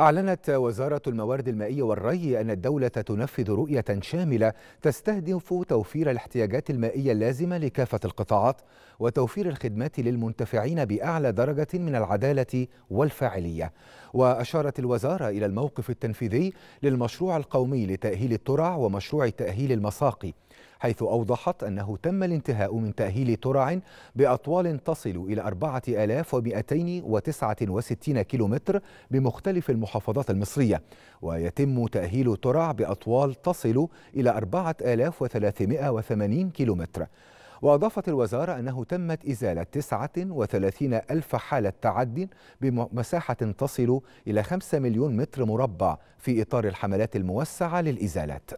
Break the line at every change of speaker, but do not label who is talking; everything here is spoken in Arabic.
أعلنت وزارة الموارد المائية والري أن الدولة تنفذ رؤية شاملة تستهدف توفير الاحتياجات المائية اللازمة لكافة القطاعات وتوفير الخدمات للمنتفعين بأعلى درجة من العدالة والفاعلية وأشارت الوزارة إلى الموقف التنفيذي للمشروع القومي لتأهيل الترع ومشروع تأهيل المساقي حيث أوضحت أنه تم الانتهاء من تأهيل ترع بأطوال تصل إلى 4269 كيلومتر بمختلف المنطقة المحافظات المصرية ويتم تأهيل ترع بأطوال تصل إلى 4380 كيلومتر وأضافت الوزارة أنه تمت إزالة 39 ألف حالة تعد بمساحة تصل إلى 5 مليون متر مربع في إطار الحملات الموسعة للإزالات